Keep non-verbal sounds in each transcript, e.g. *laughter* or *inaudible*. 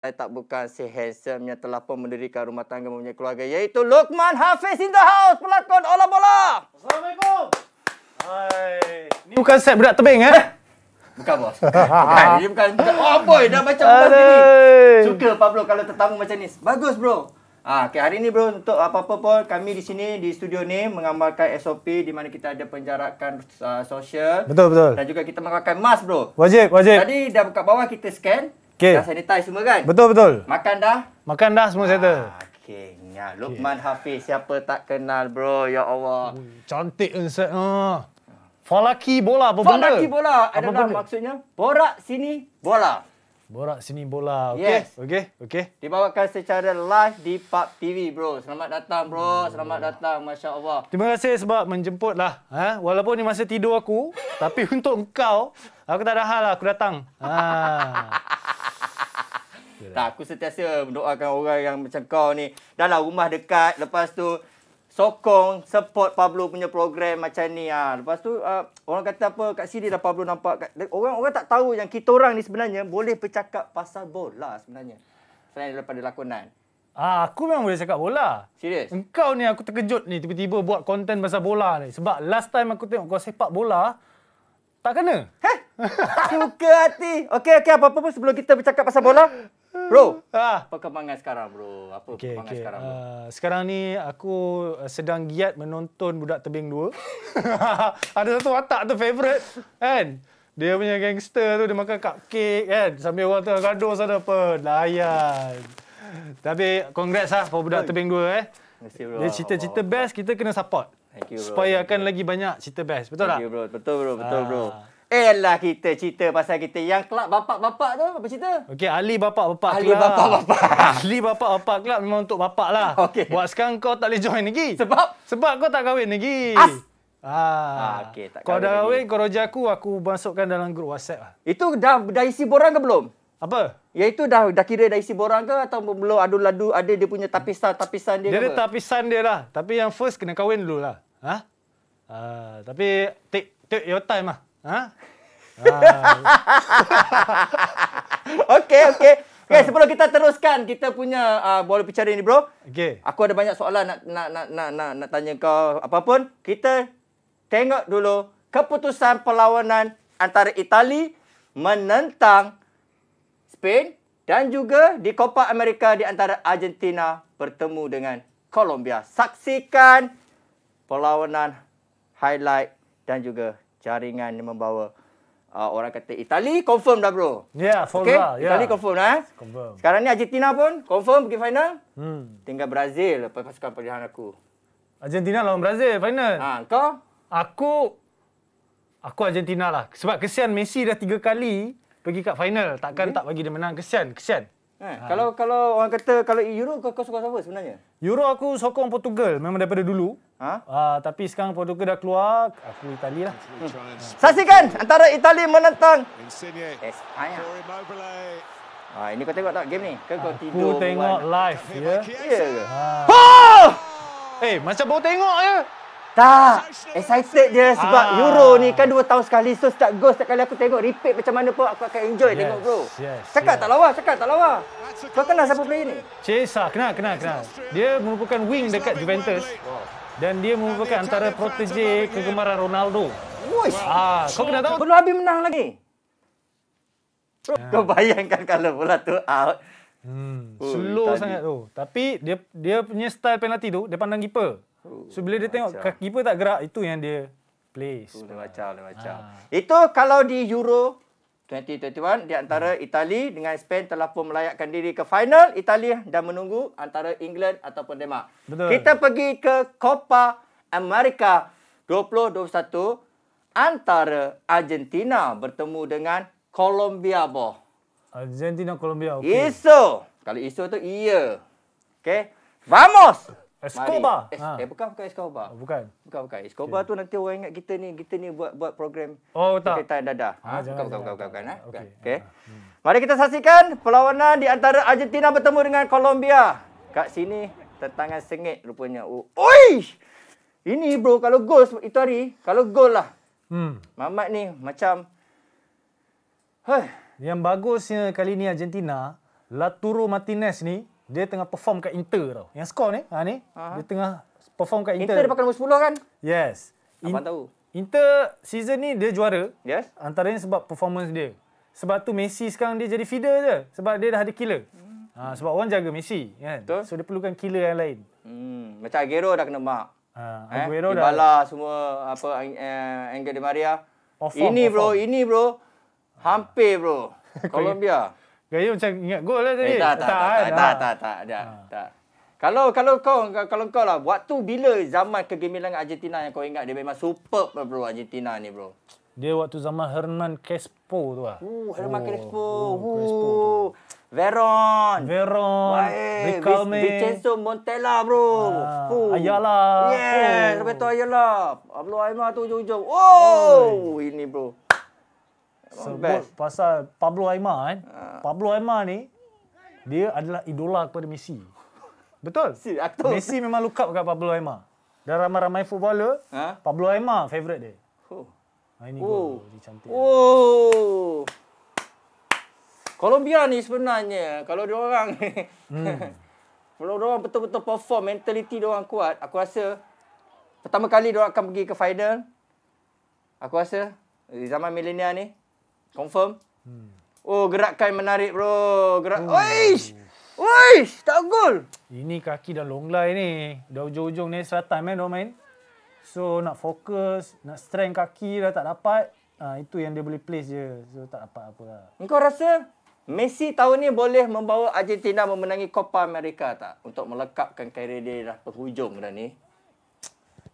Saya tak bukan si handsome yang telah pun mendirikan rumah tangga mempunyai keluarga iaitu Lukman Hafiz in the house pelakon Ola Bola. Assalamualaikum. Hai. Ini bukan set berat tebing eh? Bukan bos. *laughs* bukan. Ini bukan. Oh boy, dah macam bos ni. Suka Pablo kalau tetamu macam ni. Bagus bro. Ah, okay, hari ni bro untuk apa-apa pun kami di sini di studio ni mengamalkan SOP di mana kita ada penjarakan uh, sosial. Betul betul. Dan juga kita mengamalkan mask bro. Wajib wajib. Tadi dah buka bawah kita scan. Okay. Dah sanitize semua kan? Betul betul. Makan dah? Makan dah semua ah, settle. Okey. Ya, Lukman okay. Hafiz siapa tak kenal bro. Ya Allah. Cantik unset. Ah. Falaki bola apa Falaki benda? Falaki bola adalah benda? maksudnya borak sini bola. Borak sini bola. okay, Yes. Okey. Okey. Dibawakan secara live di Pub TV bro. Selamat datang bro. Oh. Selamat datang masya-Allah. Terima kasih sebab menjemput lah. Ha? Walaupun ni masa tidur aku, *laughs* tapi untuk kau, aku tak ada hal lah. aku datang. Ha. Itulah. Tak, aku sentiasa mendoakan orang yang macam kau ni. Dalam rumah dekat, lepas tu sokong, support Pablo punya program macam ni. Ah. Lepas tu, uh, orang kata apa, kat sini dah Pablo nampak. Orang-orang tak tahu yang kita orang ni sebenarnya boleh bercakap pasal bola sebenarnya. Selain daripada lakonan. Ah, aku memang boleh cakap bola. Serius? Engkau ni aku terkejut ni tiba-tiba buat konten pasal bola ni. Sebab last time aku tengok kau sepak bola, tak kena. Heh? Suka hati. Okey, okey. Apa-apa pun sebelum kita bercakap pasal bola, Bro, ah. apa kemangan sekarang bro? Apa okay, kemangan okay. sekarang bro? Uh, sekarang ni aku sedang giat menonton Budak Tebing 2. *laughs* Ada satu watak tu favourite kan? Dia punya gangster tu, dia makan cupcake kan? Sambil orang tengah gaduh sana apa, layan. Tapi congrats lah for Budak Oi. Tebing 2 eh. Terima bro. Dia cerita-cerita oh. best, kita kena support. Thank you bro. Supaya akan lagi banyak cerita best, betul Thank tak? you bro, betul bro, betul ah. bro. Elah kita cerita pasal kita yang kelab bapak-bapak tu apa cerita? Okey Ali bapak-bapak kelab. Ali bapak-bapak. Ali *laughs* bapak-bapak kelab memang untuk bapak lah. Okay. Buat sekarang kau tak boleh join lagi. Sebab? Sebab kau tak kahwin lagi. As! Ah. ah Okey tak kahwin Kau dah kahwin kau roja aku aku masukkan dalam grup WhatsApp lah. Itu dah, dah isi borang ke belum? Apa? Ya itu dah dah kira dah isi borang ke atau belum ada ladu ada dia punya tapisan-tapisan dia, dia ke? Dia ada tapisan dia lah. Tapi yang first kena kahwin dulu lah. Ha? Ah, tapi take, take your time lah. Ha? Ah. *laughs* okay, okay. Okay, sebelum kita teruskan kita punya uh, bola bicara ini, bro. Okay. Aku ada banyak soalan nak nak nak nak nak, nak tanya kau apa pun. Kita tengok dulu keputusan perlawanan antara Itali menentang Spain dan juga di Copa America di antara Argentina bertemu dengan Colombia. Saksikan perlawanan highlight dan juga jaringan yang membawa uh, orang kata Itali confirm dah bro. Yeah, confirm. okay? yeah. Itali confirm dah. Eh? Confirm. Sekarang ni Argentina pun confirm pergi final. Hmm. Tinggal Brazil lepas pasukan perjalanan aku. Argentina lawan Brazil final. Ha, kau? Aku aku Argentina lah. Sebab kesian Messi dah tiga kali pergi kat final. Takkan okay. Hmm. tak bagi dia menang. Kesian, kesian. Eh, ha. kalau kalau orang kata kalau Euro kau, kau sokong siapa sebenarnya? Euro aku sokong Portugal memang daripada dulu. Ha? Uh, tapi sekarang Portugal dah keluar, aku Itali lah. Saksikan antara Itali menentang Espanya. Eh, ah. ah, ini kau tengok tak game ni? Kau, kau aku tidur tengok one. live. Ya? Yeah. Ya yeah. Oh! Hey, eh, macam baru tengok je. Ya? Tak, excited dia sebab ah. Euro ni kan 2 tahun sekali So setiap go setiap kali aku tengok repeat macam mana pun aku akan enjoy yes, tengok bro yes, Cakap yes. tak lawa, cakap tak lawa Kau kenal siapa player ni? Cesar, kenal, kenal, kenal Dia merupakan wing dekat Juventus wow dan dia merupakan antara protege kegemaran Ronaldo. Woi. Ah, kau kena tahu. Belum habis menang lagi. Ya. Kau bayangkan kalau bola tu out. Hmm, Ui, slow tadi. sangat tu. Tapi dia dia punya style penalty tu dia pandang keeper. So bila dia tengok kaki keeper tak gerak itu yang dia place. Uh, macam macam. Ah. Itu kalau di Euro 2021 di antara hmm. Itali dengan Spain telah pun melayakkan diri ke final. Itali dan menunggu antara England ataupun Denmark. Betul. Kita pergi ke Copa America 2021 antara Argentina bertemu dengan Colombia boh. Argentina Colombia. Okay. Iso. Kalau iso tu iya. Okay. Vamos. Escobar. Es, ha. Eh bukan bukan Escobar. Oh, bukan. Bukan bukan. Escobar okay. tu nanti orang ingat kita ni kita ni buat buat program Oh tak. Kita dadah. Ha, ah, ha jangan, bukan, jangan, bukan, jangan, bukan bukan bukan bukan eh. Okey. Ah, ah. Hmm. Mari kita saksikan perlawanan di antara Argentina bertemu dengan Colombia. Kat sini tertangan sengit rupanya. Oh, Oi! Ini bro kalau gol itu hari, kalau gol lah. Hmm. Mamat ni macam Hai. Yang bagusnya kali ni Argentina, Laturo Martinez ni dia tengah perform kat Inter tau. Yang skor ni, ha ni, Aha. dia tengah perform kat Inter. Inter dia pakai nombor 10 kan? Yes. In- Abang tahu. Inter season ni dia juara. Yes. Antaranya sebab performance dia. Sebab tu Messi sekarang dia jadi feeder je. Sebab dia dah ada killer. Hmm. Ha, sebab orang jaga Messi kan. Betul. So dia perlukan killer yang lain. Hmm. Macam Aguero dah kena mark. Ha, eh, Aguero eh? dah. Dibala semua apa eh, Angel Di Maria. Perform, oh, ini perform. Oh, bro, ini bro. Hampir bro. *laughs* Colombia. Gaya macam ingat gol lah tadi. Eh, tak, tak, tak, tak, tak, eh, tak, tak, tak, tak, ah. tak. Kalau kalau kau kalau kau lah waktu bila zaman kegemilangan Argentina yang kau ingat dia memang superb lah bro Argentina ni bro. Dia waktu zaman Hernan Crespo tu lah. Uh, Herman oh. Crespo. Oh, uh, Veron. Veron. Ricalme. Eh. Vincenzo Montella bro. Ah, uh, Ayala. Yes. Yeah, oh. Roberto Ayala. Abdul Aymar tu hujung-hujung. Oh, oh. Ini bro. So, best. pasal Pablo Aymar kan. Uh. Pablo Aymar ni, dia adalah idola kepada Messi. Betul? Si, Messi memang look up kepada Pablo Aymar. Dan ramai-ramai footballer, huh? Ha? Pablo Aymar favourite dia. Oh. Ini oh. dia cantik. Oh. Colombia ni sebenarnya, kalau dia orang hmm. *laughs* kalau dia orang betul-betul perform, mentaliti dia orang kuat, aku rasa pertama kali dia akan pergi ke final. Aku rasa di zaman milenial ni, Confirm? Hmm. Oh, gerakan menarik bro. Gerak. Oh. Oish! Oish! Tak gol! Ini kaki dah longlai ni. Dah ujung-ujung ni selatan main, eh, main. So, nak fokus, nak strength kaki dah tak dapat. Ah itu yang dia boleh place je. So, tak dapat apa lah. Engkau rasa Messi tahun ni boleh membawa Argentina memenangi Copa America tak? Untuk melekapkan karier dia dah berhujung dah ni.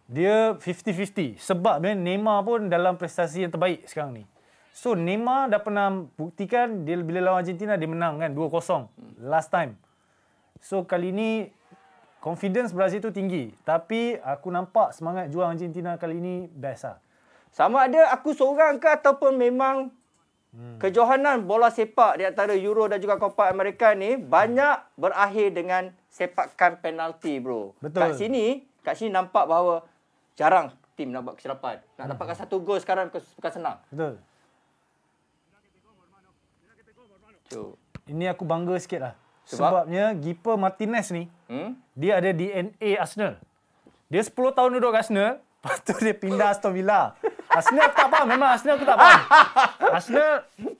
Dia 50-50. Sebab Neymar pun dalam prestasi yang terbaik sekarang ni. So Neymar dah pernah buktikan dia bila lawan Argentina dia menang kan 2-0 last time. So kali ni confidence Brazil tu tinggi tapi aku nampak semangat juang Argentina kali ini best lah. Sama ada aku seorang ke ataupun memang hmm. kejohanan bola sepak di antara Euro dan juga Copa America ni banyak berakhir dengan sepakkan penalti bro. Betul. Kat sini kat sini nampak bahawa jarang tim nak buat kesilapan. Nak hmm. dapatkan satu gol sekarang bukan senang. Betul. So, ini aku bangga sikit lah. Sebab? Sebabnya Giper Martinez ni, hmm? dia ada DNA Arsenal. Dia 10 tahun duduk kat Arsenal, *laughs* lepas tu dia pindah Aston Villa. Arsenal aku tak faham. Memang Arsenal aku tak faham. *laughs* Arsenal,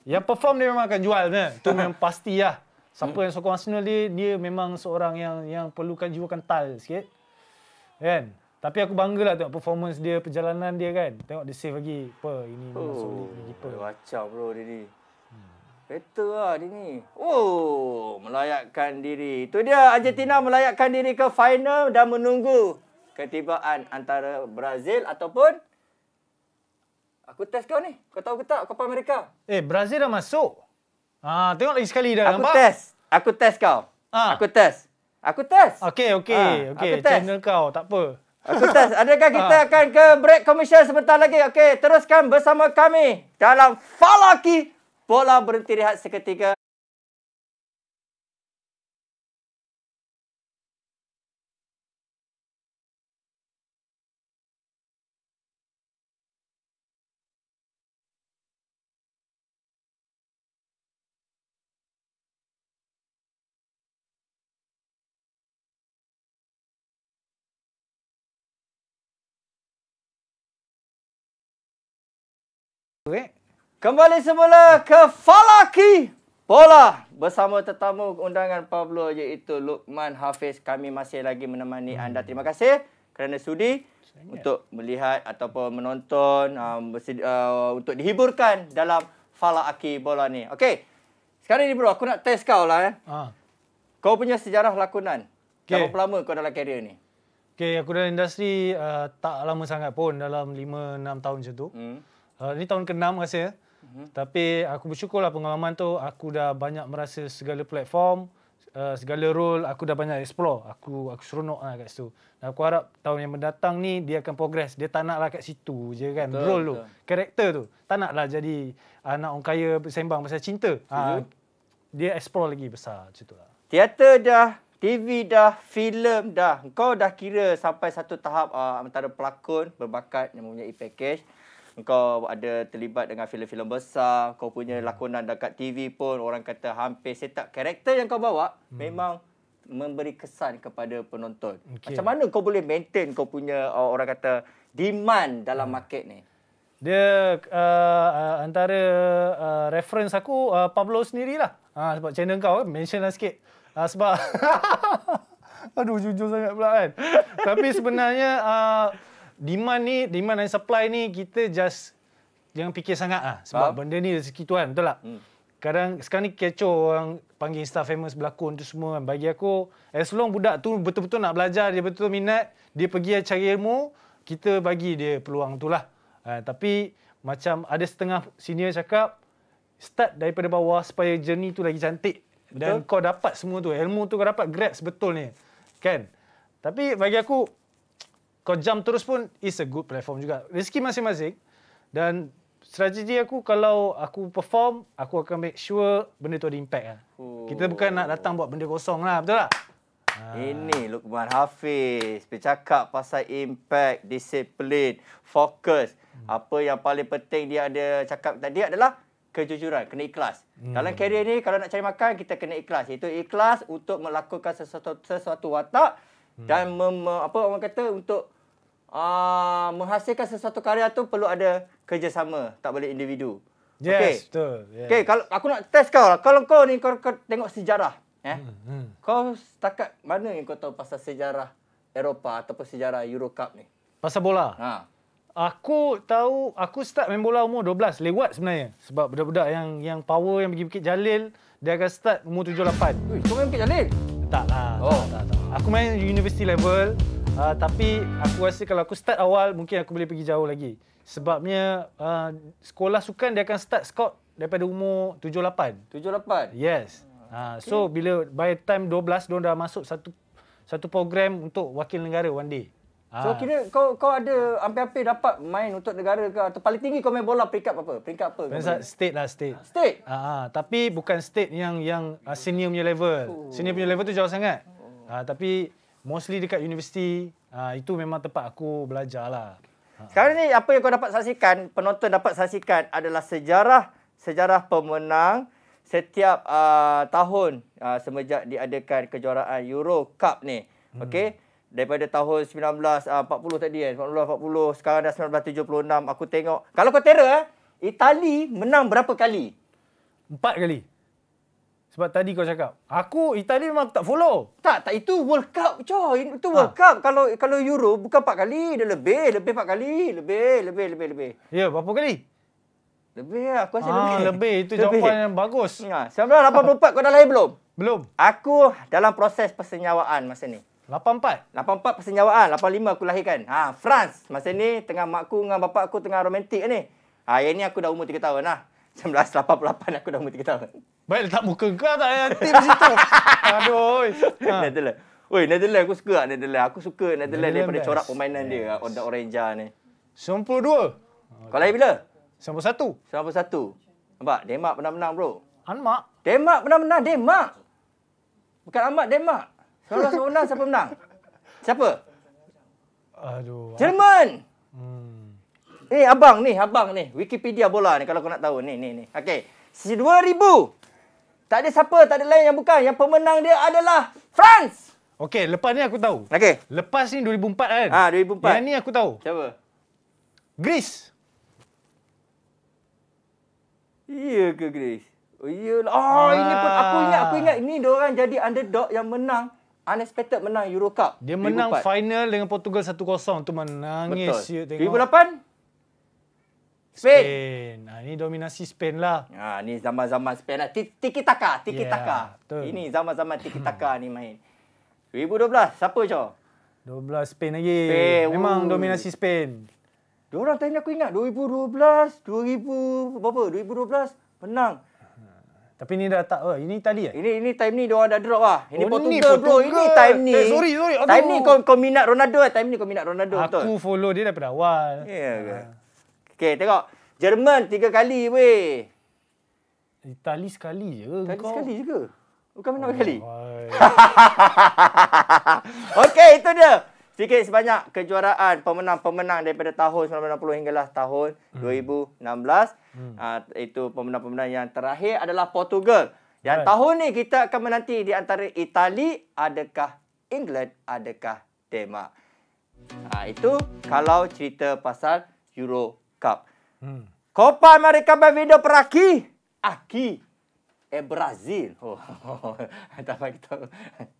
yang perform dia memang akan jual. Ne? Itu memang pasti lah. Siapa hmm. yang sokong Arsenal dia, dia memang seorang yang yang perlukan jiwa kental sikit. Kan? Tapi aku bangga lah tengok performance dia, perjalanan dia kan. Tengok dia save lagi. Apa? Ini oh, memang solid. Ini Macam bro dia ni. Betul lah dia ni. Oh, melayakkan diri. Itu dia Argentina hmm. melayakkan diri ke final dan menunggu ketibaan antara Brazil ataupun Aku test kau ni. Kau tahu ke tak Copa Amerika? Eh, Brazil dah masuk. Ha, ah, tengok lagi sekali dah aku nampak. Aku test. Aku test kau. Ha. Aku test. Aku test. Okey, okey, ha, okey. Channel test. kau, tak apa. Aku test. *laughs* Adakah kita ha. akan ke break commercial sebentar lagi? Okey, teruskan bersama kami dalam Falaki bola berhenti rehat seketika Kembali semula ke Falaki Bola bersama tetamu undangan Pablo iaitu Lukman Hafiz. Kami masih lagi menemani hmm. anda. Terima kasih kerana sudi Sangat. untuk melihat ataupun menonton um, uh, untuk dihiburkan dalam Falaki Bola ni. Okey. Sekarang ni bro, aku nak test kau lah eh. Ha. Kau punya sejarah lakonan. Okay. Berapa lama kau dalam karier ni? Okey, aku dalam industri uh, tak lama sangat pun dalam 5 6 tahun macam tu. Hmm. Uh, ini tahun ke-6 rasa ya. Mhm. Tapi aku bersyukurlah pengalaman tu aku dah banyak merasa segala platform, uh, segala role aku dah banyak explore. Aku aku seronoklah kat situ. Dan aku harap tahun yang mendatang ni dia akan progress. Dia tak naklah kat situ je kan. Betul, role betul. tu, karakter tu. Tak naklah jadi anak uh, orang kaya bersembang pasal cinta. Ha, dia explore lagi besar macam lah. Teater dah TV dah, filem dah. Kau dah kira sampai satu tahap uh, antara pelakon berbakat yang mempunyai package. Kau ada terlibat dengan filem-filem besar, kau punya hmm. lakonan dekat TV pun orang kata hampir setak karakter yang kau bawa hmm. memang memberi kesan kepada penonton. Okay. Macam mana kau boleh maintain kau punya uh, orang kata demand dalam hmm. market ni? Dia uh, uh, antara uh, reference aku uh, Pablo sendirilah. Ha uh, sebab channel kau eh, mentionlah sikit. Uh, sebab *laughs* Aduh jujur sangat pula kan. Tapi sebenarnya uh, demand ni, demand and supply ni kita just jangan fikir sangat lah. Sebab Faham? benda ni rezeki Tuhan, betul tak? Hmm. Kadang, sekarang ni kecoh orang panggil star famous berlakon tu semua kan. Bagi aku, as long budak tu betul-betul nak belajar, dia betul-betul minat, dia pergi cari ilmu, kita bagi dia peluang tu lah. Ha, tapi, macam ada setengah senior cakap, start daripada bawah supaya journey tu lagi cantik. Betul? Dan kau dapat semua tu. Ilmu tu kau dapat grab ni, Kan? Tapi bagi aku, kau jump terus pun is a good platform juga. Rezeki masing-masing dan strategi aku kalau aku perform, aku akan make sure benda tu ada impact lah. Oh. Kita bukan nak datang buat benda kosong lah, betul tak? Ah. Ini Lukman Hafiz bercakap pasal impact, discipline, fokus. Hmm. Apa yang paling penting dia ada cakap tadi adalah kejujuran, kena ikhlas. Hmm. Dalam karier ni kalau nak cari makan kita kena ikhlas. Itu ikhlas untuk melakukan sesuatu, sesuatu watak hmm. dan mem, apa orang kata untuk uh, menghasilkan sesuatu karya tu perlu ada kerjasama, tak boleh individu. Yes, okay. betul. Yes. Okay, kalau aku nak test kau lah. Kalau kau ni kau, kau tengok sejarah, eh? Hmm, hmm. Kau setakat mana yang kau tahu pasal sejarah Eropah ataupun sejarah Euro Cup ni? Pasal bola. Ha. Aku tahu aku start main bola umur 12 lewat sebenarnya sebab budak-budak yang yang power yang pergi Bukit Jalil dia akan start umur 7 8. Ui, kau main Bukit Jalil? Taklah. Oh. Tak, tak, tak. Aku main university level. Uh, tapi aku rasa kalau aku start awal mungkin aku boleh pergi jauh lagi. Sebabnya uh, sekolah sukan dia akan start skor daripada umur 7-8. 7-8? Yes. Uh, ah, okay. So bila by time 12, dia dah masuk satu satu program untuk wakil negara one day. So kira kau kau ada hampir-hampir dapat main untuk negara ke atau paling tinggi kau main bola peringkat apa? Peringkat apa? Peringkat state lah state. State. Ah, ah tapi bukan state yang yang senior punya level. Oh. Senior punya level tu jauh sangat. Oh. Ah tapi Mostly dekat universiti. Uh, itu memang tempat aku belajar lah. Ah. Sekarang ni apa yang kau dapat saksikan, penonton dapat saksikan adalah sejarah sejarah pemenang setiap uh, tahun uh, semenjak diadakan kejuaraan Euro Cup ni. Hmm. Okey. Daripada tahun 1940 tadi kan. 1940, sekarang dah 1976. Aku tengok. Kalau kau terror, eh, Itali menang berapa kali? Empat kali. Sebab tadi kau cakap, aku Itali memang aku tak follow. Tak, tak itu World Cup, coy. Itu World ha. Cup. Kalau kalau Euro bukan 4 kali, dia lebih, lebih 4 kali, lebih, lebih, lebih, lebih. Ya, berapa kali? Lebih lah, aku rasa ha, lebih. lebih. Itu lebih. jawapan yang bagus. Ha, ya, 1984 kau dah lahir belum? Belum. Aku dalam proses persenyawaan masa ni. 84? 84 persenyawaan. 85 aku lahirkan. Ha, France. Masa ni tengah makku, aku dengan bapak aku tengah romantik ni. Ha, yang ni aku dah umur 3 tahun lah. 1988 aku dah umur 3 tahun. Baik letak muka kau tak ya tim situ. *laughs* Aduh. Ha. Netherlands. Oi, Netherlands aku suka ah Netherlands. Aku suka Netherlands, Netherlands daripada best. corak permainan yes. dia, Odak Orange ni. 92. Kau lain bila? 91. 91. Nampak, Demak pernah menang, bro. Anmak. Demak pernah menang, Demak. Bukan Anmak, Demak. Kalau menang, siapa menang? Siapa? Aduh. Jerman. Aku... Ni eh, abang ni, abang ni. Wikipedia bola ni kalau kau nak tahu. Ni, ni, ni. Okey. Si 2000. Tak ada siapa, tak ada lain yang bukan. Yang pemenang dia adalah France. Okey, lepas ni aku tahu. Okey. Lepas ni 2004 kan? Ah, ha, 2004. Yang ni aku tahu. Siapa? Greece. Iya ke Greece? Oh, iyalah. Oh, ah. ini pun aku ingat, aku ingat ini dia orang jadi underdog yang menang unexpected menang Euro Cup. Dia 2004. menang final dengan Portugal 1-0 tu menangis Betul. 2008? Spain. Spain. Ha, ini dominasi Spain lah. Ha, ah, ini zaman-zaman Spain lah. Tiki Taka. Tiki ya, Taka. Yeah, ini zaman-zaman Tiki Taka ni main. 2012, siapa Cho? 12 Spain lagi. Spain. Memang Ooh. dominasi Spain. Diorang tanya aku ingat 2012, 2000, berapa? 2012, menang. Tapi ni dah tak oh, ini Itali eh? Ini ini time ni dia orang dah drop lah. Ini oh, Portugal, ni, Portugal bro. Ini time ni. Eh, sorry sorry. Time ni kau kau minat Ronaldo eh? Time ni kau minat Ronaldo aku betul. follow dia daripada awal. Ya yeah, ke? Uh. Okey, tengok. Jerman tiga kali, weh. Itali sekali je. Itali sekali je ke? Bukan oh, menang oh, kali. *laughs* Okey, itu dia. Sikit sebanyak kejuaraan pemenang-pemenang daripada tahun 1960 hinggalah tahun hmm. 2016. Hmm. Uh, itu pemenang-pemenang yang terakhir adalah Portugal. Dan right. tahun ni kita akan menanti di antara Itali, adakah England, adakah Denmark. Uh, itu kalau cerita pasal Euro Cup. Hmm. Copa América vai vindo por aqui. Aqui é eh, Brasil. Oh, oh, *laughs* oh.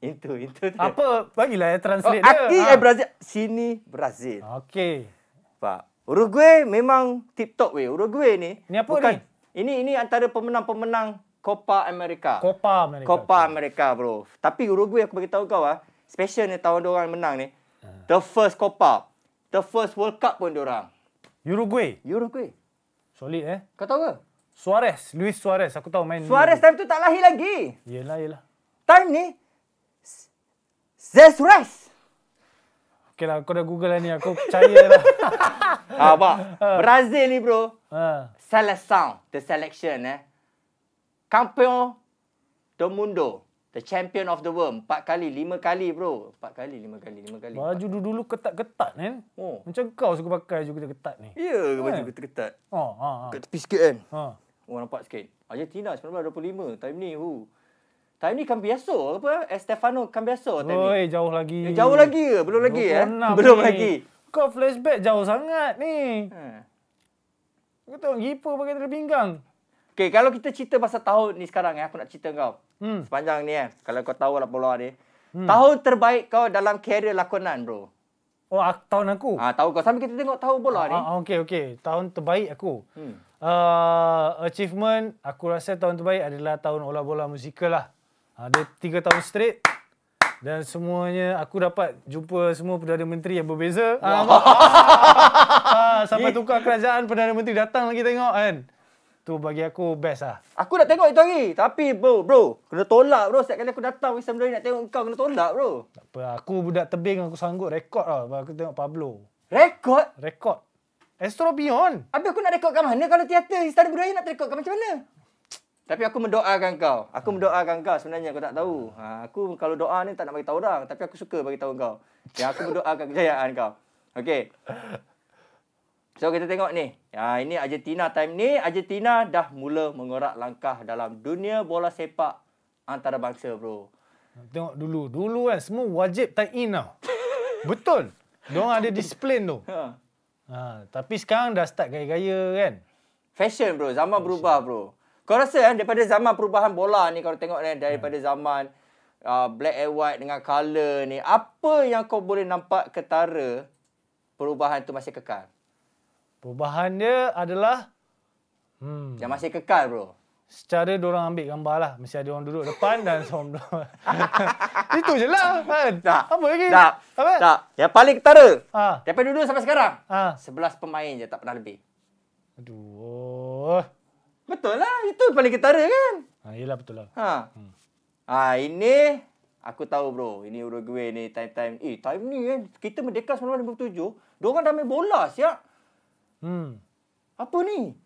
Itu, itu. itu Apa? Bagilah ya, translate oh, dia. Aqui ha. é eh, Brasil. Sini Brazil. Okey. Pak. Uruguay memang tip-top weh. Uruguay ni. Ini apa bukan, ni? Ini ini antara pemenang-pemenang Copa America. Copa America. Copa America bro. Tapi Uruguay aku bagi tahu kau ah, special ni tahun dia menang ni. Ha. The first Copa. The first World Cup pun dia Uruguay. Uruguay. Solid eh. Kau tahu ke? Suarez, Luis Suarez. Aku tahu main Suarez time tu tak lahir lagi. Yelah, yelah. Time ni Zesuarez. Okay lah, kau dah google lah ni. Aku percaya lah. Apa? *laughs* Ah, *laughs* ah. Brazil ni bro. Ha. Seleção. The selection eh. Campeon do mundo. The champion of the world. Empat kali, lima kali bro. Empat kali, lima kali, lima kali. Baju dulu-dulu ketat-ketat kan? Oh. Macam kau suka pakai baju ketat-ketat ni. Ya, yeah, baju kan? ketat-ketat. Oh, ha, ha. Kat tepi sikit kan? Ha. Orang oh, nampak sikit. Argentina 1925, time ni. Hu. Time ni kan biasa apa? Eh? Estefano kan biasa time Oi, ni. Oi, jauh lagi. Eh, jauh lagi ke? Belum lagi eh? Ni. Belum *laughs* lagi. Kau flashback jauh sangat ni. Ha. Kau tengok Gipo pakai tali pinggang. Okay, kalau kita cerita pasal tahun ni sekarang eh, aku nak cerita kau. Hmm. Sepanjang ni eh, kalau kau tahu lah pola ni. Hmm. Tahun terbaik kau dalam karier lakonan, bro. Oh, tahun aku? Ah, tahun kau. Sambil kita tengok tahun bola ah, ni. Ah, ah okay, okay. Tahun terbaik aku. Hmm. Uh, achievement, aku rasa tahun terbaik adalah tahun olah bola musikal lah. Ada ah, tiga tahun straight. Dan semuanya aku dapat jumpa semua Perdana Menteri yang berbeza. Wow. *laughs* Ah, sampai tukar kerajaan Perdana Menteri datang lagi tengok kan. Tu bagi aku best lah. Aku nak tengok itu hari. Tapi bro, bro. Kena tolak bro. Setiap kali aku datang Wisam Dari nak tengok kau. Kena tolak bro. Tak apa. Aku budak tebing. Aku sanggup rekod lah. Aku tengok Pablo. Rekod? Rekod. Astro Beyond. Habis aku nak rekodkan mana kalau teater Istana Budaya nak rekodkan macam mana? Tapi aku mendoakan kau. Aku ah. mendoakan kau sebenarnya aku tak tahu. Ha, aku kalau doa ni tak nak bagi tahu orang, tapi aku suka bagi tahu kau. Ya aku mendoakan kejayaan kau. Okay. So kita tengok ni. Ha, ini Argentina time ni. Argentina dah mula mengorak langkah dalam dunia bola sepak antarabangsa bro. Tengok dulu. Dulu kan semua wajib tie in tau. *laughs* Betul. Diorang ada disiplin tu. Ha. ha. tapi sekarang dah start gaya-gaya kan. Fashion bro. Zaman Fashion. berubah bro. Kau rasa kan daripada zaman perubahan bola ni kalau tengok kan. Daripada hmm. zaman uh, black and white dengan colour ni. Apa yang kau boleh nampak ketara perubahan tu masih kekal? Perubahan dia adalah hmm. Yang masih kekal bro Secara orang ambil gambar lah Mesti ada orang duduk depan dan *laughs* sombong *laughs* Itu je lah kan tak. Apa lagi? Tak. Apa? tak Yang paling ketara ha. Daripada dulu sampai sekarang ha. Sebelas pemain je tak pernah lebih Aduh Betul lah Itu paling ketara kan ha, Yelah betul lah ha. Hmm. ha. Ini Aku tahu bro Ini Uruguay ni time-time Eh time ni kan eh. Kita merdeka 1997 Diorang dah ambil bola siap Hmm. Apa ni?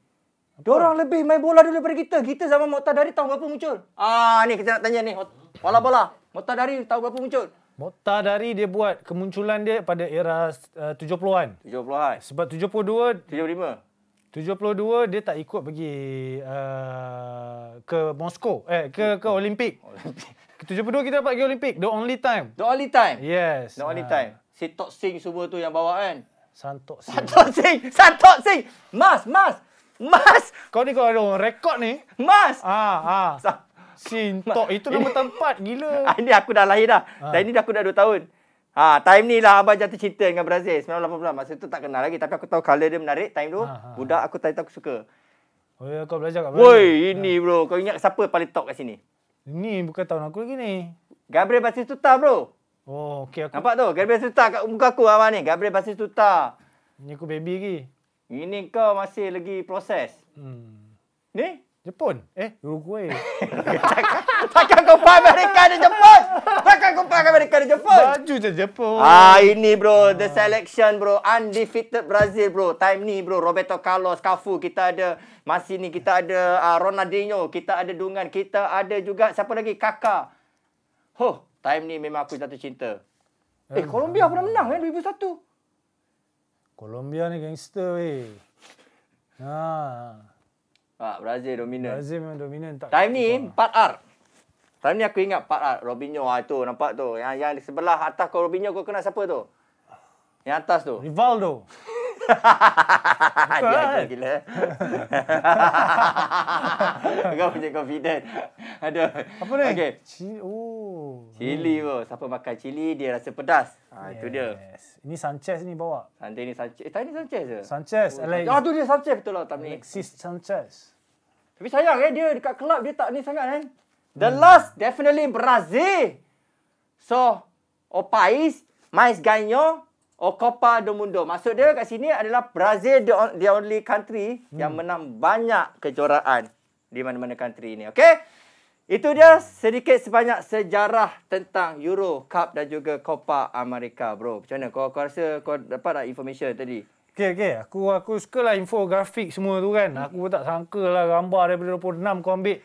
Orang lebih main bola dulu daripada kita. Kita zaman dari tahun berapa muncul? Ah, ni kita nak tanya ni. Bola bola. mota dari tahun berapa muncul? Mota dari dia buat kemunculan dia pada era uh, 70-an. 70-an. Sebab 72 75. 72 dia tak ikut pergi uh, ke Moskow. Eh ke ke Olimpik. Olimpik. 72 kita dapat pergi Olimpik. The only time. The only time. Yes. The only uh. time. Ah. Si Tok Singh semua tu yang bawa kan. Santok Sing. Santok Sing. Santok Sing. Mas, Mas. Mas. Kau ni kau ada rekod ni. Mas. Ah, ha. Ah. Sintok. Itu nama tempat. Gila. Ha, *laughs* ini aku dah lahir dah. Ha. Ah. Dan ini aku dah 2 tahun. Ah, time ni lah Abang jatuh cinta dengan Brazil. 1980. Masa tu tak kenal lagi. Tapi aku tahu colour dia menarik. Time tu. Ha, Budak aku tadi aku suka. Oh, ya, kau belajar kat Woi, ini ha. bro. Kau ingat siapa paling top kat sini? Ini bukan tahun aku lagi ni. Gabriel Batista tu tahu bro. Oh, okey aku. Nampak tu, Gabriel Batista kat muka aku awal ni. Gabriel Batista. Ini aku baby lagi. Ini kau masih lagi proses. Hmm. Ni? Jepun. Eh, Uruguay. *laughs* Takkan kau pergi Amerika ni Jepun? Takkan kau pergi Amerika ni Jepun? Baju je Jepun. Ah, ini bro. Ah. The selection bro. Undefeated Brazil bro. Time ni bro. Roberto Carlos, Cafu. Kita ada. Masih ni kita ada uh, Ronaldinho. Kita ada Dungan. Kita ada juga. Siapa lagi? Kakak. Huh. Time ni memang aku jatuh cinta. Eh, eh Colombia pernah menang eh 2001. Colombia ni gangster weh. Ha. Ah, Brazil dominant. Brazil memang dominant tak. Time ni Part r Time ni aku ingat Part r Robinho ah tu nampak tu. Yang yang sebelah atas kau Robinho kau kena siapa tu? Yang atas tu. Rivaldo. *laughs* Dia ada gila. *laughs* kau punya confident. Aduh. Apa ni? Okay. C- oh. Cili pun. Hmm. Siapa makan cili, dia rasa pedas. Ha, yes. itu dia. Ini Sanchez ni bawa. Sanchez ni Sanchez. Eh, tadi Sanchez ke? Sanchez. Oh, Alex. Ah, tu dia Sanchez betul lah. Tamik. Alexis Sanchez. Tapi sayang eh, dia dekat kelab dia tak ni sangat eh. The hmm. last definitely Brazil. So, o país mais ganho o Copa do Mundo. Maksud dia kat sini adalah Brazil the, the only country hmm. yang menang banyak kejuaraan di mana-mana country ni. Okay? Itu dia sedikit sebanyak sejarah tentang Euro Cup dan juga Copa America bro. Macam mana kau, kau rasa kau dapat tak information tadi? Okey okey aku aku suka lah infografik semua tu kan. Aku pun tak sangka lah gambar daripada 26 kau ambil.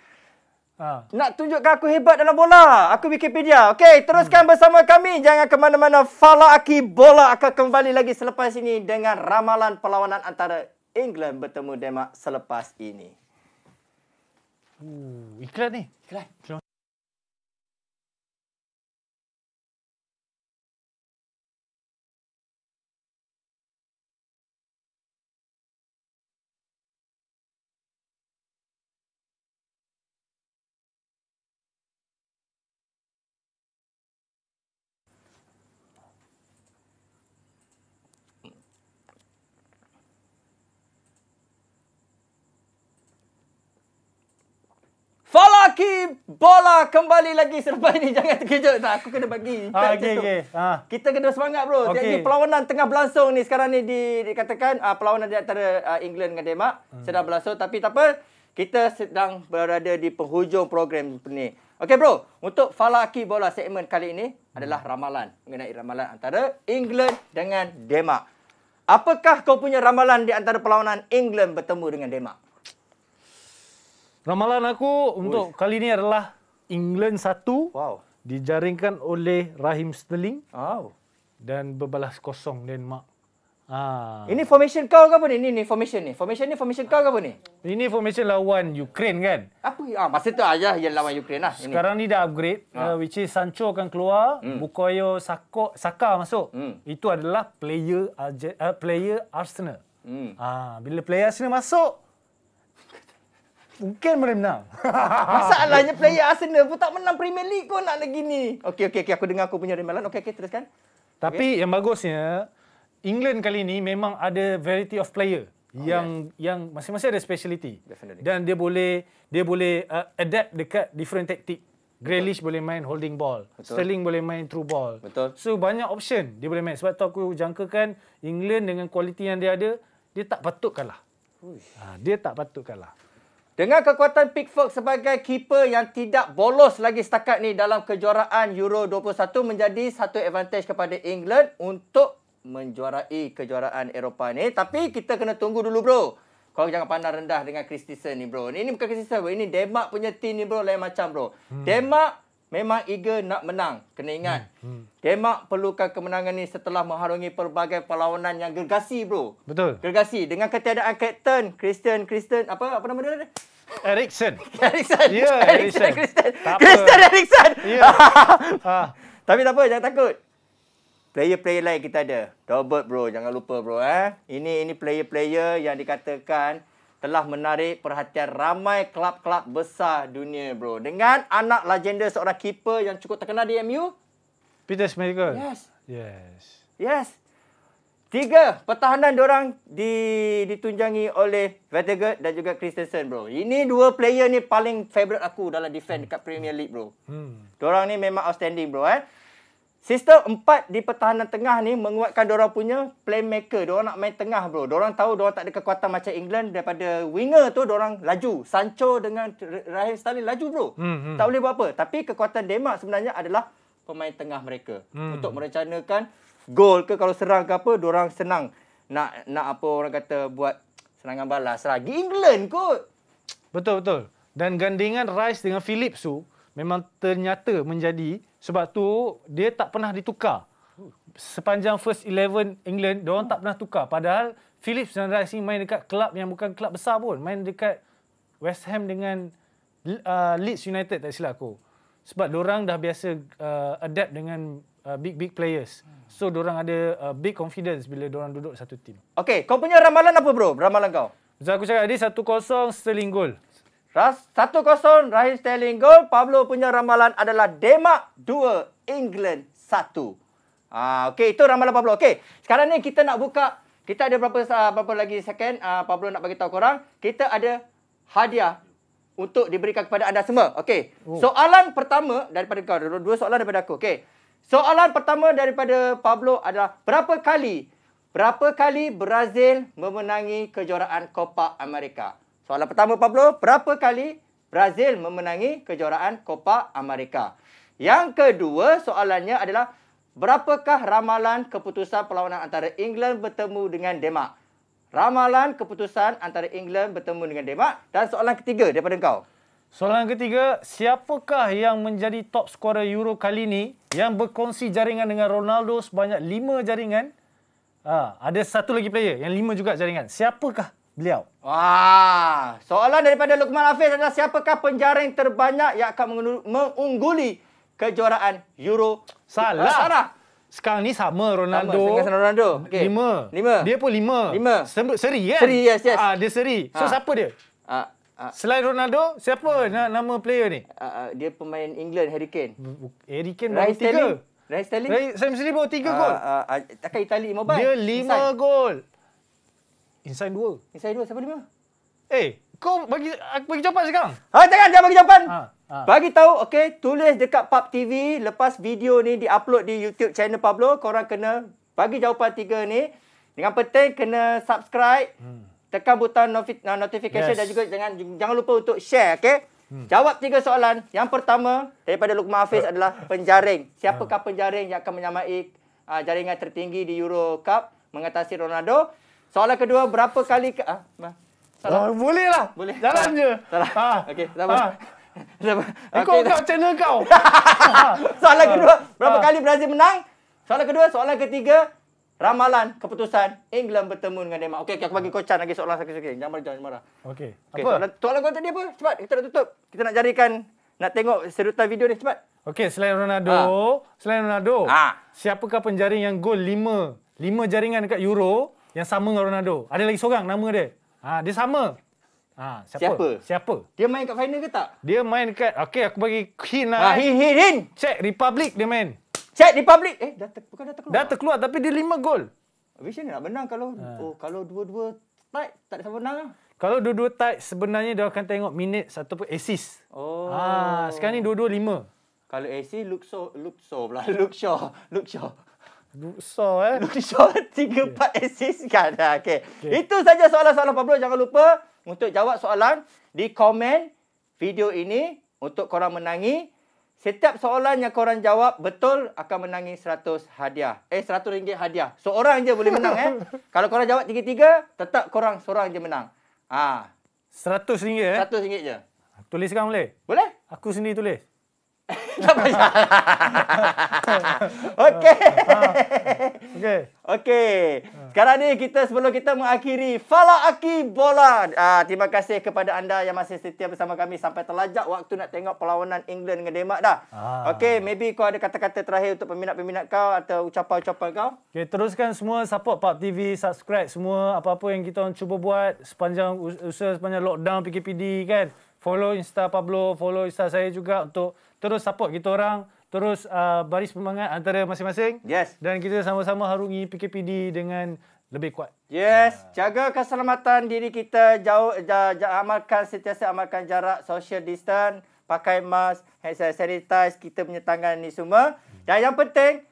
Ha. Nak tunjukkan aku hebat dalam bola. Aku Wikipedia. Okey, teruskan hmm. bersama kami. Jangan ke mana-mana. Fala Aki Bola akan kembali lagi selepas ini dengan ramalan perlawanan antara England bertemu Denmark selepas ini. Ooh, iklan ni. Iklan. Kaki Bola kembali lagi selepas ini. *laughs* Jangan terkejut. Tak, aku kena bagi. Ha, ah, okay, okay. Ha. Ah. Kita kena semangat, bro. Okay. Jadi, perlawanan tengah berlangsung ni sekarang ni di, dikatakan uh, perlawanan di antara uh, England dengan Denmark. Hmm. Sedang berlangsung. Tapi tak apa, kita sedang berada di penghujung program ini. Okey, bro. Untuk Falaki Bola segmen kali ini hmm. adalah ramalan. Mengenai ramalan antara England dengan Denmark. Apakah kau punya ramalan di antara perlawanan England bertemu dengan Denmark? Ramalan aku untuk kali ini adalah England 1. Wow. Dijaringkan oleh Rahim Sterling. Wow. Dan berbalas kosong Denmark. Ha. Ini formation kau ke apa ni? Ini, ini formation ni. Formation ni formation kau ke apa ni? Ini formation lawan Ukraine kan? Apa? Ah, ha, masa tu ayah yang lawan Ukraine lah. Sekarang ini. ni dah upgrade. Ha. Uh, which is Sancho akan keluar. Hmm. Bukoyo Sako, Saka masuk. Hmm. Itu adalah player, uh, player Arsenal. Hmm. Ha, bila player Arsenal masuk, Mungkin boleh menang. *laughs* Masalahnya player Arsenal pun tak menang Premier League kau nak lagi ni. Okey okey okay. aku dengar aku punya remelan. Okey okay, teruskan. Tapi okay. yang bagusnya England kali ini memang ada variety of player oh, yang yes. yang masing-masing ada speciality. Definitely. Dan dia boleh dia boleh uh, adapt dekat different tactic. Grealish boleh main holding ball. Betul. Sterling boleh main through ball. Betul. So banyak option dia boleh main. Sebab tu aku jangkakan England dengan kualiti yang dia ada, dia tak patut kalah. Ha, dia tak patut kalah. Dengan kekuatan Pickford sebagai keeper yang tidak bolos lagi setakat ni dalam kejuaraan Euro 21 menjadi satu advantage kepada England untuk menjuarai kejuaraan Eropah ni. Tapi kita kena tunggu dulu bro. Kau jangan pandang rendah dengan Christensen ni bro. Ini, ini bukan Christensen bro. Ini Denmark punya team ni bro lain macam bro. Hmm. Denmark memang Iga nak menang. Kena ingat. Hmm. Hmm. Denmark perlukan kemenangan ni setelah mengharungi pelbagai perlawanan yang gergasi, bro. Betul. Gergasi dengan ketiadaan kapten Kristen, Kristen, apa apa nama dia tadi? Eriksen. Eriksen. Ya, yeah, *laughs* Eriksen. Christian. Christian Eriksen. Ya. *laughs* Ah. Tapi tak apa, jangan takut. Player-player lain kita ada. Robert bro, jangan lupa bro eh. Ini ini player-player yang dikatakan telah menarik perhatian ramai kelab-kelab besar dunia bro. Dengan anak legenda seorang keeper yang cukup terkenal di MU. Peter Schmeichel. Yes. Yes. Yes. Tiga, pertahanan diorang di, ditunjangi oleh Vettergaard dan juga Christensen bro. Ini dua player ni paling favourite aku dalam defend dekat Premier League bro. Hmm. Diorang ni memang outstanding bro eh. Sistem empat di pertahanan tengah ni menguatkan diorang punya playmaker. Diorang nak main tengah bro. Diorang tahu diorang tak ada kekuatan macam England. Daripada winger tu diorang laju. Sancho dengan Raheem Sterling laju bro. Hmm, hmm. Tak boleh buat apa. Tapi kekuatan Denmark sebenarnya adalah pemain tengah mereka. Hmm. Untuk merencanakan gol ke kalau serang ke apa. Diorang senang nak nak apa orang kata buat serangan balas. Lagi England kot. Betul-betul. Dan gandingan Rice dengan Phillips tu memang ternyata menjadi sebab tu dia tak pernah ditukar. Sepanjang first 11 England, dia orang tak pernah tukar. Padahal Phillips dan Rising main dekat kelab yang bukan kelab besar pun. Main dekat West Ham dengan uh, Leeds United tak silap aku. Sebab orang dah biasa uh, adapt dengan big-big uh, players. So orang ada uh, big confidence bila orang duduk satu team. Okay, kau punya ramalan apa bro? Ramalan kau? Zaku cakap tadi 1-0 Sterling Gold. 1-0 Raheem Sterling goal. Pablo punya ramalan adalah Denmark 2, England 1. Ah, okey, itu ramalan Pablo. Okey, sekarang ni kita nak buka. Kita ada berapa uh, berapa lagi second uh, Pablo nak bagi tahu korang. Kita ada hadiah untuk diberikan kepada anda semua. Okey. Oh. Soalan pertama daripada kau. Dua soalan daripada aku. Okey. Soalan pertama daripada Pablo adalah berapa kali berapa kali Brazil memenangi kejuaraan Copa America? Soalan pertama Pablo, berapa kali Brazil memenangi kejuaraan Copa America? Yang kedua, soalannya adalah berapakah ramalan keputusan perlawanan antara England bertemu dengan Denmark? Ramalan keputusan antara England bertemu dengan Denmark dan soalan ketiga daripada kau. Soalan ketiga, siapakah yang menjadi top scorer Euro kali ini yang berkongsi jaringan dengan Ronaldo sebanyak lima jaringan? Ha, ada satu lagi player yang lima juga jaringan. Siapakah? beliau. Wah, soalan daripada Lukman Hafiz adalah siapakah penjaring terbanyak yang akan mengungguli kejuaraan Euro? Salah. Ah, salah. Sekarang ni sama Ronaldo. Sama dengan Ronaldo. Okay. Lima. Lima. Dia pun lima. Lima. Seri, kan? Seri, yes, yes. Ah, dia seri. So, ha. siapa dia? Ha. Ha. Selain Ronaldo, siapa ha. nama player ni? Ha. Ha. Dia pemain England, Harry Kane. B- Harry Kane baru tiga. Ray Sterling. Ray Sterling. Sam Sterling baru tiga gol. Ha. Takkan Itali Mobile. Dia lima gol. Insan 2. Insan 2 siapa lima? Eh, kau bagi aku bagi jawapan sekarang. Ha, jangan jangan bagi jawapan. Ha. ha. Bagi tahu okey, tulis dekat Pub TV lepas video ni diupload di YouTube channel Pablo, kau orang kena bagi jawapan tiga ni. Dengan penting kena subscribe. Hmm. Tekan butang notif- notification yes. dan juga jangan jangan lupa untuk share, okey? Hmm. Jawab tiga soalan. Yang pertama daripada Lukman Hafiz uh. adalah penjaring. Siapakah uh. penjaring yang akan menyamai uh, jaringan tertinggi di Euro Cup mengatasi Ronaldo? Soalan kedua, berapa kali... Ke, ah, salah. Ah, boleh Boleh. Jalan je. Salah. Ha. Okey, sama. Ah. Sama. *laughs* Ikut okay, kau channel kau. *laughs* Ah. soalan ha. kedua, berapa ha. kali Brazil menang? Soalan kedua, soalan ketiga, ramalan keputusan England bertemu dengan Denmark. Okey, okay, aku bagi kocan lagi soalan sakit sikit. Jangan marah, jangan marah. Okey. Okay, apa? Soalan, soalan kau tadi apa? Cepat, kita nak tutup. Kita nak jadikan, nak tengok sedutan video ni. Cepat. Okey, selain Ronaldo, ha. selain Ronaldo, ha. siapakah penjaring yang gol lima? Lima jaringan dekat Euro yang sama dengan Ronaldo. Ada lagi seorang nama dia. Ha, dia sama. Ha, siapa? siapa? Siapa? Dia main kat final ke tak? Dia main kat... Okey, aku bagi hint lah. Ha, hint, hint, hint. Czech Republic dia main. Czech Republic? Eh, dah ter, bukan dah terkeluar? Dah terkeluar tapi dia lima gol. Habis ni nak menang kalau... Ha. Oh, kalau dua-dua tight, tak ada siapa menang lah. Kalau dua-dua tight, sebenarnya dia akan tengok minutes ataupun assist. Oh. Ha, sekarang ni dua-dua lima. Kalau assist, look so, look so pula. Look sure, look sure. Besar eh. Besar 3 4 yeah. assist kan. Okey. Eh, ah, okay. Itu saja soalan-soalan Pablo. Jangan lupa untuk jawab soalan di komen video ini untuk korang menangi setiap soalan yang korang jawab betul akan menangi 100 hadiah. Eh 100 ringgit hadiah. Seorang je boleh menang eh. *laughs* Kalau korang jawab tiga-tiga tetap korang seorang je menang. Ha. Ah. 100 ringgit eh. 100 ringgit je. Tulis sekarang boleh? Boleh. Aku sendiri tulis. *laughs* *laughs* Okey. Ah. Okey. Okey. Sekarang ni kita sebelum kita mengakhiri Fala Aki Bola. Ah, terima kasih kepada anda yang masih setia bersama kami sampai terlajak waktu nak tengok perlawanan England dengan Denmark dah. Ah. Okey, maybe kau ada kata-kata terakhir untuk peminat-peminat kau atau ucapan-ucapan kau? Okey, teruskan semua support Pak TV, subscribe semua apa-apa yang kita cuba buat sepanjang usaha sepanjang lockdown PKPD kan follow Insta Pablo, follow Insta saya juga untuk terus support kita orang, terus uh, baris semangat antara masing-masing. Yes. Dan kita sama-sama harungi PKPD dengan lebih kuat. Yes, ah. jaga keselamatan diri kita, jauh jauh, jauh amalkan sentiasa amalkan jarak social distance, pakai mask, hand sanitizer, kita punya tangan ni semua. Hmm. Dan yang penting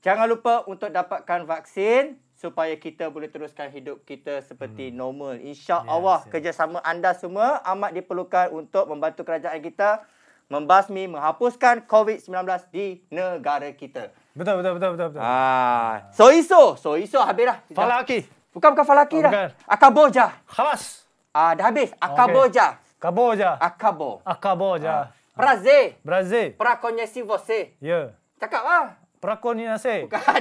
jangan lupa untuk dapatkan vaksin supaya kita boleh teruskan hidup kita seperti hmm. normal. Insya-Allah ya, yes, kerjasama anda semua amat diperlukan untuk membantu kerajaan kita membasmi menghapuskan COVID-19 di negara kita. Betul betul betul betul betul. Ah, so iso, so iso habis dah. Falaki. Bukan bukan falaki dah. Akabo ja. Khalas. Ah, dah habis. Akaboja. okay. ja. Akabo Akaboja. Akabo. Akabo ja. Ah. Prazer. Prazer. Prakonyesi vose. Ya. Yeah. Cakap ah. Bukan.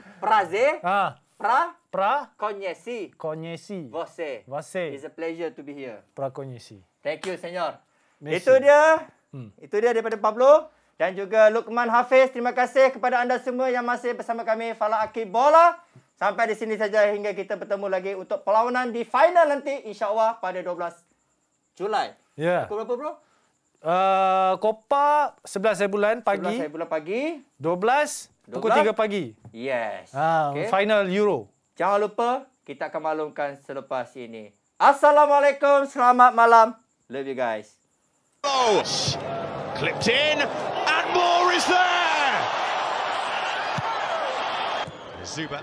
*laughs* Praze. Ha. Pra. Pra. Konyesi. Konyesi. Vose. Vose. It's a pleasure to be here. Pra konyesi. Thank you, Senor. Merci. Itu dia. Hmm. Itu dia daripada Pablo. Dan juga Lukman Hafiz. Terima kasih kepada anda semua yang masih bersama kami. Fala Aki Bola. Sampai di sini saja hingga kita bertemu lagi untuk perlawanan di final nanti. InsyaAllah pada 12 Julai. Ya. Yeah. Pukul berapa, bro? Uh, eh, Kopa 11 bulan pagi. 11 bulan pagi. 12 Pukul 3 pagi. Yes. Ha, okay. Final Euro. Jangan lupa kita akan maklumkan selepas ini. Assalamualaikum, selamat malam. Love you guys. Oh, clipped in and more is there. Zuba.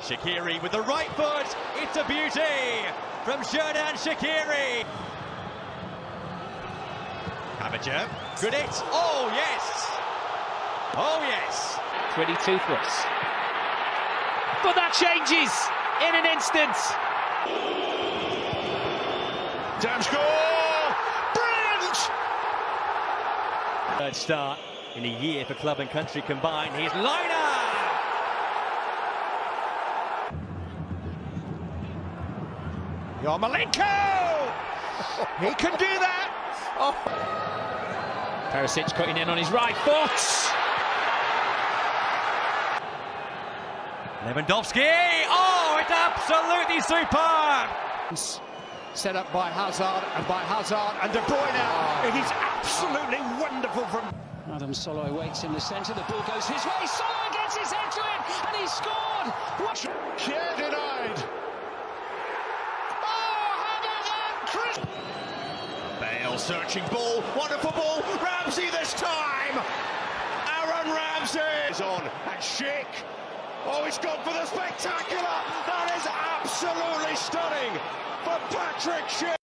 Shakiri with the right foot. It's a beauty from Jordan Shakiri. Have a jump. Good hit. Oh, yes. Oh, yes. Pretty toothless. But that changes in an instant. Damn score! Brilliant! Third start in a year for club and country combined. Here's Liner! Yarmolenko! he can do that! Oh. Perisic cutting in on his right foot. Lewandowski! Oh, it's absolutely superb! Set up by Hazard and by Hazard and De Bruyne. Oh. It is absolutely wonderful from. Adam Soloy waits in the centre. The ball goes his way. Soloy gets his head to it and he scored. What? Care denied. Oh, how about that, Chris? Bale searching ball. Wonderful ball. Ramsey this time. Aaron Ramsey is on and Schick Oh, he's gone for the spectacular. That is absolutely stunning for Patrick